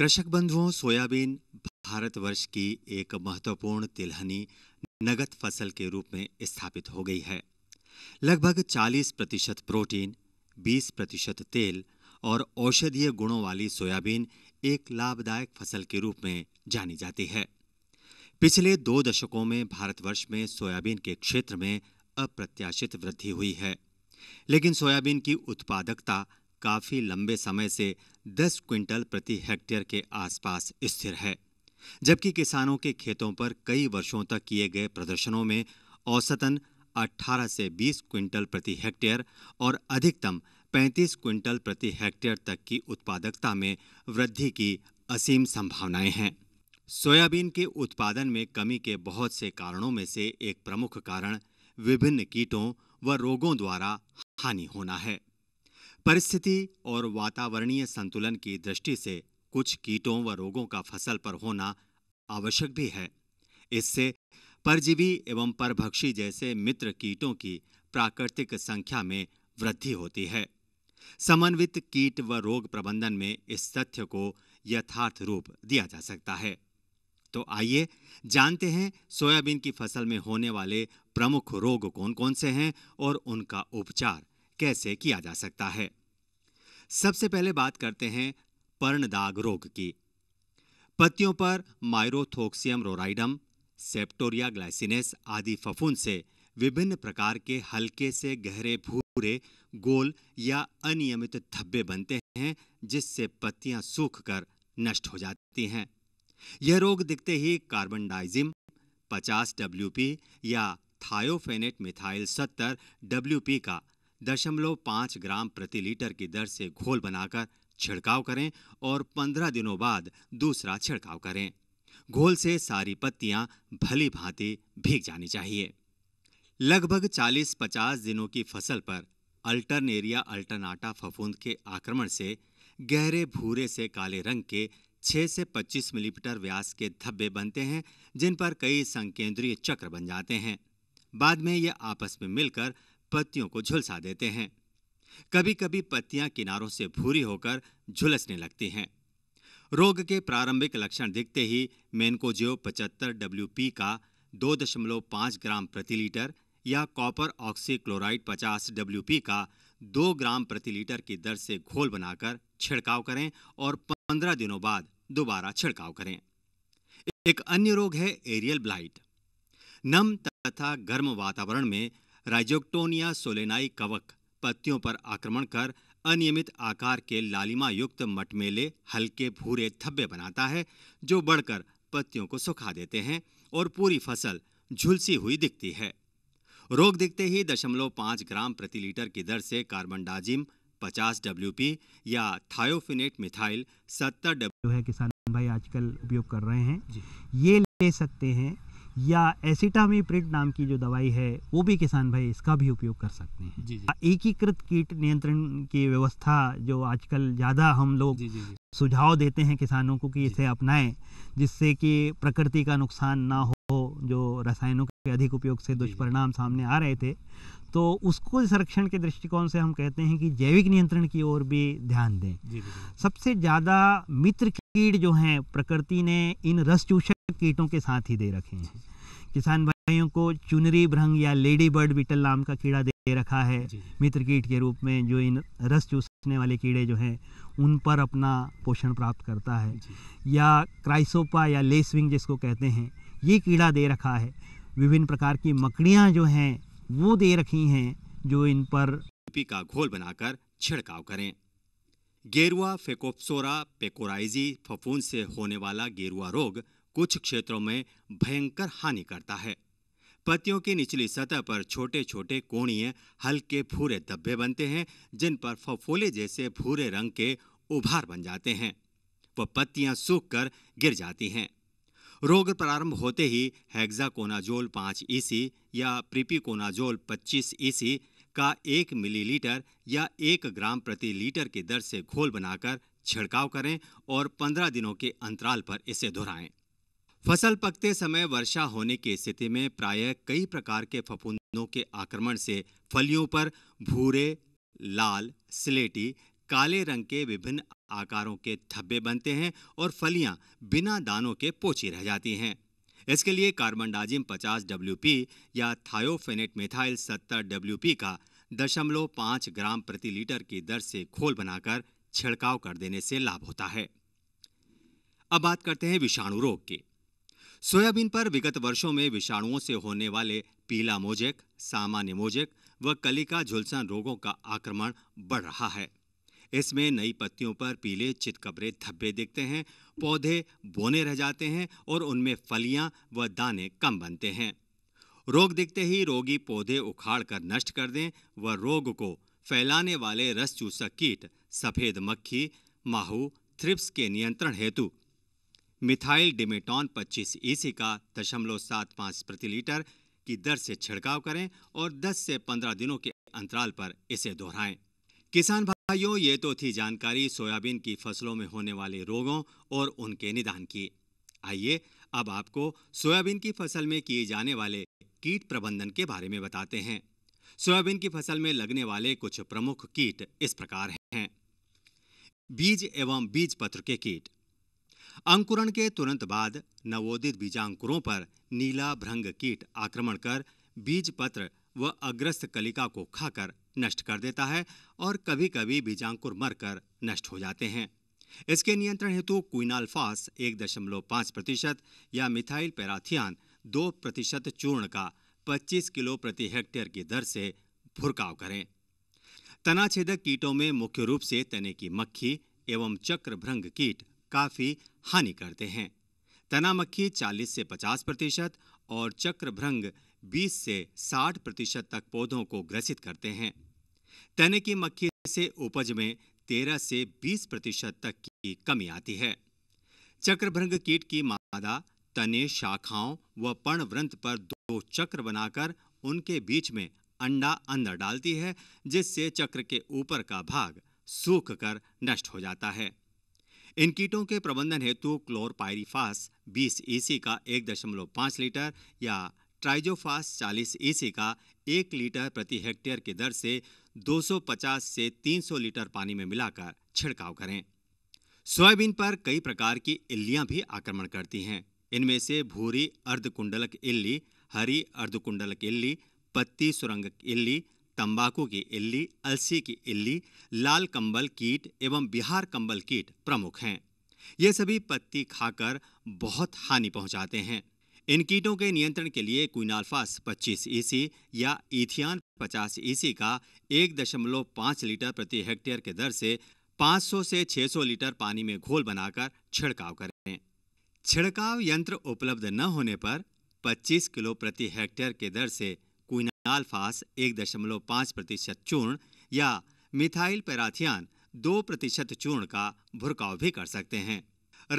कृषक बंधुओं सोयाबीन भारतवर्ष की एक महत्वपूर्ण तिलहनी नगद फसल के रूप में स्थापित हो गई है लगभग 40 प्रतिशत प्रोटीन 20 प्रतिशत तेल और औषधीय गुणों वाली सोयाबीन एक लाभदायक फसल के रूप में जानी जाती है पिछले दो दशकों में भारतवर्ष में सोयाबीन के क्षेत्र में अप्रत्याशित वृद्धि हुई है लेकिन सोयाबीन की उत्पादकता काफ़ी लंबे समय से 10 क्विंटल प्रति हेक्टेयर के आसपास स्थिर है जबकि किसानों के खेतों पर कई वर्षों तक किए गए प्रदर्शनों में औसतन 18 से 20 क्विंटल प्रति हेक्टेयर और अधिकतम 35 क्विंटल प्रति हेक्टेयर तक की उत्पादकता में वृद्धि की असीम संभावनाएं हैं सोयाबीन के उत्पादन में कमी के बहुत से कारणों में से एक प्रमुख कारण विभिन्न कीटों व रोगों द्वारा हानि होना है परिस्थिति और वातावरणीय संतुलन की दृष्टि से कुछ कीटों व रोगों का फसल पर होना आवश्यक भी है इससे परजीवी एवं परभक्षी जैसे मित्र कीटों की प्राकृतिक संख्या में वृद्धि होती है समन्वित कीट व रोग प्रबंधन में इस तथ्य को यथार्थ रूप दिया जा सकता है तो आइए जानते हैं सोयाबीन की फसल में होने वाले प्रमुख रोग कौन कौन से हैं और उनका उपचार कैसे किया जा सकता है सबसे पहले बात करते हैं पर्णदाग रोग की पत्तियों पर माइरोथोक्सियम रोराइडम सेप्टोरिया ग्लाइसिनेस आदि फफून से विभिन्न प्रकार के हल्के से गहरे भूरे गोल या अनियमित धब्बे बनते हैं जिससे पत्तियां सूखकर नष्ट हो जाती हैं यह रोग दिखते ही कार्बन डाइजिम पचास डब्ल्यू या थायोफेनेट मिथाइल सत्तर डब्ल्यू का दशमलव पाँच ग्राम प्रति लीटर की दर से घोल बनाकर छिड़काव करें और पंद्रह दिनों बाद दूसरा छिड़काव करें घोल से सारी पत्तियां भली भांति भीग जानी चाहिए लगभग 40-50 दिनों की फसल पर अल्टरनेरिया अल्टरनाटा फफूंद के आक्रमण से गहरे भूरे से काले रंग के 6 से 25 मिलीमीटर व्यास के धब्बे बनते हैं जिन पर कई संकेंद्रीय चक्र बन जाते हैं बाद में ये आपस में मिलकर पत्तियों को झुलसा देते हैं कभी कभी पत्तियां किनारों से भूरी होकर झुलसने लगती हैं रोग के प्रारंभिक लक्षण दिखते ही मेनकोजियो डब्ल्यू पी का 2.5 ग्राम प्रति लीटर या कॉपर ऑक्सीक्लोराइड 50 पी का 2 ग्राम प्रति लीटर की दर से घोल बनाकर छिड़काव करें और 15 दिनों बाद दोबारा छिड़काव करें एक अन्य रोग है एरियल ब्लाइट नम तथा गर्म वातावरण में राइजोक्टोनिया सोलेनाई कवक पत्तियों पर आक्रमण कर अनियमित आकार के लालिमा युक्त मटमेले हल्के भूरे धब्बे बनाता है जो बढ़कर पत्तियों को सुखा देते हैं और पूरी फसल झुलसी हुई दिखती है रोग दिखते ही दशमलव पाँच ग्राम प्रति लीटर की दर से कार्बन डाजिम पचास डब्ल्यू पी या थायोफिनेट मिथाइल सत्तर डब्ल्यू है किसान भाई आजकल उपयोग कर रहे हैं ये ले सकते हैं या एसिटामी प्रिट नाम की जो दवाई है वो भी किसान भाई इसका भी उपयोग कर सकते हैं एकीकृत कीट नियंत्रण की व्यवस्था जो आजकल ज़्यादा हम लोग जी जी जी। सुझाव देते हैं किसानों को कि इसे अपनाएं जिससे कि प्रकृति का नुकसान ना हो जो रसायनों के अधिक उपयोग से दुष्परिणाम सामने आ रहे थे तो उसको संरक्षण के दृष्टिकोण से हम कहते हैं कि जैविक नियंत्रण की ओर भी ध्यान दें सबसे ज़्यादा मित्र कीट जो हैं प्रकृति ने इन रस चूषक कीटों के साथ ही दे रखे हैं किसान भाइयों को चुनरी भ्रंग या लेडी बर्ड बीटल नाम का कीड़ा दे रखा है मित्र कीट के रूप में जो इन रस चूसने वाले कीड़े जो हैं उन पर अपना पोषण प्राप्त करता है या क्राइसोपा या लेसविंग जिसको कहते हैं ये कीड़ा दे रखा है विभिन्न प्रकार की मकड़ियाँ जो हैं वो दे रखी हैं जो इन पर का घोल बनाकर छिड़काव करें गेरुआ फेकोप्सोरा पेकोराइजी फफून से होने वाला गेरुआ रोग कुछ क्षेत्रों में भयंकर हानि करता है पत्तियों की निचली सतह पर छोटे छोटे कोणीय हल्के भूरे धब्बे बनते हैं जिन पर फफोले जैसे भूरे रंग के उभार बन जाते हैं वह पत्तियां कर गिर जाती हैं रोग प्रारंभ होते ही हेक्साकोनाजोल पाँच ईसी e या प्रिपिकोनाजोल पच्चीस ईसी e का एक मिलीलीटर या एक ग्राम प्रति लीटर की दर से घोल बनाकर छिड़काव करें और पंद्रह दिनों के अंतराल पर इसे दोहराएं फसल पकते समय वर्षा होने की स्थिति में प्रायः कई प्रकार के फफूंदों के आक्रमण से फलियों पर भूरे लाल स्लेटी काले रंग के विभिन्न आकारों के थब्बे बनते हैं और फलियां बिना दानों के पोची रह जाती हैं इसके लिए कार्बन पचास 50 पी या थायोफेनेट मिथाइल 70 पी का दशमलव पाँच ग्राम प्रति लीटर की दर से खोल बनाकर छिड़काव कर देने से लाभ होता है अब बात करते हैं विषाणु रोग की सोयाबीन पर विगत वर्षों में विषाणुओं से होने वाले पीला मोजेक सामान्य मोजेक व कलिका झुलसा रोगों का आक्रमण बढ़ रहा है इसमें नई पत्तियों पर पीले चितकबरे धब्बे दिखते हैं पौधे बोने रह जाते हैं और उनमें फलियां व दाने कम बनते हैं रोग दिखते ही रोगी पौधे उखाड़ कर नष्ट कर दें व रोग को फैलाने वाले रस चूसक कीट सफेद मक्खी माहू थ्रिप्स के नियंत्रण हेतु मिथाइल डिमेटॉन 25 ईसी का दशमलव सात पाँच प्रति लीटर की दर से छिड़काव करें और 10 से 15 दिनों के अंतराल पर इसे दोहराएं किसान भाइयों ये तो थी जानकारी सोयाबीन की फसलों में होने वाले रोगों और उनके निदान की आइए अब आपको सोयाबीन की फसल में किए जाने वाले कीट प्रबंधन के बारे में बताते हैं सोयाबीन की फसल में लगने वाले कुछ प्रमुख कीट इस प्रकार हैं बीज एवं बीज पत्र के कीट अंकुरण के तुरंत बाद नवोदित बीजांकुरों पर नीला भ्रंग कीट आक्रमण कर बीज पत्र व अग्रस्त कलिका को खाकर नष्ट कर देता है और कभी कभी बीजांकुर मरकर नष्ट हो जाते हैं इसके नियंत्रण हेतु क्विनाल्फास एक दशमलव पाँच प्रतिशत या मिथाइल पैराथियान दो प्रतिशत चूर्ण का 25 किलो प्रति हेक्टेयर की दर से फुरकाव करें तनाछेदक कीटों में मुख्य रूप से तने की मक्खी एवं चक्रभ्रंग कीट काफ़ी हानि करते हैं तना मक्खी 40 से 50 प्रतिशत और चक्रभ्रंग 20 से 60 प्रतिशत तक पौधों को ग्रसित करते हैं तने की मक्खी से उपज में 13 से 20 प्रतिशत तक की कमी आती है चक्रभ्रंग कीट की मादा तने शाखाओं व पर्णव्रंत पर दो चक्र बनाकर उनके बीच में अंडा अंदर डालती है जिससे चक्र के ऊपर का भाग सूख कर नष्ट हो जाता है इन कीटों के प्रबंधन हेतु क्लोरपायरीफास 20 ईसी e का 1.5 लीटर या ट्राइजोफास 40 ईसी e का 1 लीटर प्रति हेक्टेयर की दर से 250 से 300 लीटर पानी में मिलाकर छिड़काव करें सोयाबीन पर कई प्रकार की इल्लियां भी आक्रमण करती हैं इनमें से भूरी अर्धकुंडलक इल्ली हरी अर्धकुंडलक इल्ली पत्ती सुरंगक इल्ली तंबाकू की इल्ली अलसी की इल्ली लाल कंबल कीट एवं बिहार कंबल कीट प्रमुख हैं ये सभी पत्ती खाकर बहुत हानि पहुंचाते हैं इन कीटों के नियंत्रण के लिए क्विनाल्फास 25 ईसी या इथियान 50 ईसी e का 1.5 लीटर प्रति हेक्टेयर के दर से 500 से 600 लीटर पानी में घोल बनाकर छिड़काव करें छिड़काव यंत्र उपलब्ध न होने पर 25 किलो प्रति हेक्टेयर के दर से नालफास एक दशमलव पाँच प्रतिशत चूर्ण या मिथाइल पैराथियान दो प्रतिशत चूर्ण का भुरकाव भी कर सकते हैं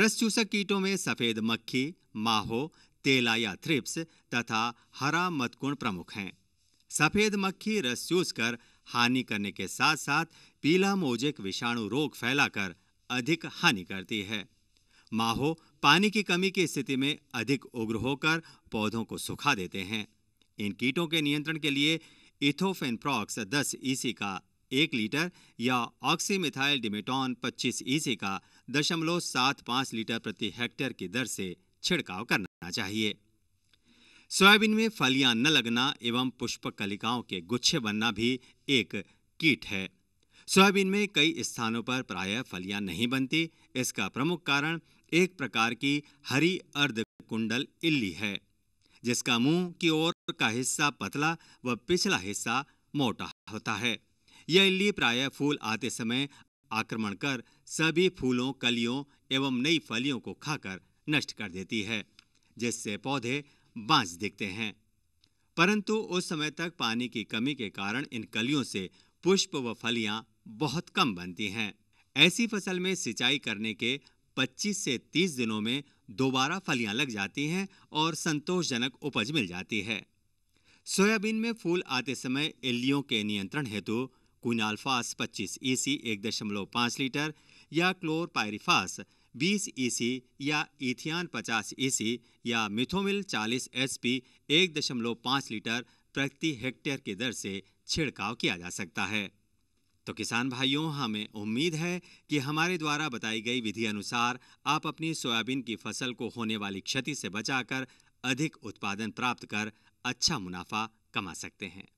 रस चूसक कीटों में सफ़ेद मक्खी माहो तेला या थ्रिप्स तथा हरा मतकुण प्रमुख हैं सफ़ेद मक्खी रस चूस कर हानि करने के साथ साथ पीला मोजेक विषाणु रोग फैलाकर अधिक हानि करती है माहो पानी की कमी की स्थिति में अधिक उग्र होकर पौधों को सुखा देते हैं इन कीटों के नियंत्रण के लिए इथोफेनप्रॉक्स दस ईसी e का एक लीटर या ऑक्सीमिथाइल डिमेटॉन पच्चीस ईसी e का दशमलव सात पाँच लीटर प्रति हेक्टेयर की दर से छिड़काव करना चाहिए सोयाबीन में फलियां न लगना एवं पुष्प कलिकाओं के गुच्छे बनना भी एक कीट है सोयाबीन में कई स्थानों पर प्रायः फलियां नहीं बनती इसका प्रमुख कारण एक प्रकार की हरी अर्ध कुंडल इल्ली है जिसका मुंह की ओर का हिस्सा पतला व पिछला हिस्सा मोटा होता है यह इल्ली प्रायः फूल आते समय आक्रमण कर सभी फूलों कलियों एवं नई फलियों को खाकर नष्ट कर देती है जिससे पौधे बांझ दिखते हैं परंतु उस समय तक पानी की कमी के कारण इन कलियों से पुष्प व फलियां बहुत कम बनती हैं ऐसी फसल में सिंचाई करने के 25 से 30 दिनों में दोबारा फलियां लग जाती हैं और संतोषजनक उपज मिल जाती है सोयाबीन में फूल आते समय इल्लियों के नियंत्रण हेतु कुनाल्फास 25 ईसी पाँच लीटर या क्लोरपायरिफास 20 ईसी e या इथियान 50 ईसी e या मिथोमिल 40 एसपी पाँच लीटर प्रति हेक्टेयर की दर से छिड़काव किया जा सकता है तो किसान भाइयों हमें उम्मीद है कि हमारे द्वारा बताई गई विधि अनुसार आप अपनी सोयाबीन की फसल को होने वाली क्षति से बचाकर अधिक उत्पादन प्राप्त कर अच्छा मुनाफा कमा सकते हैं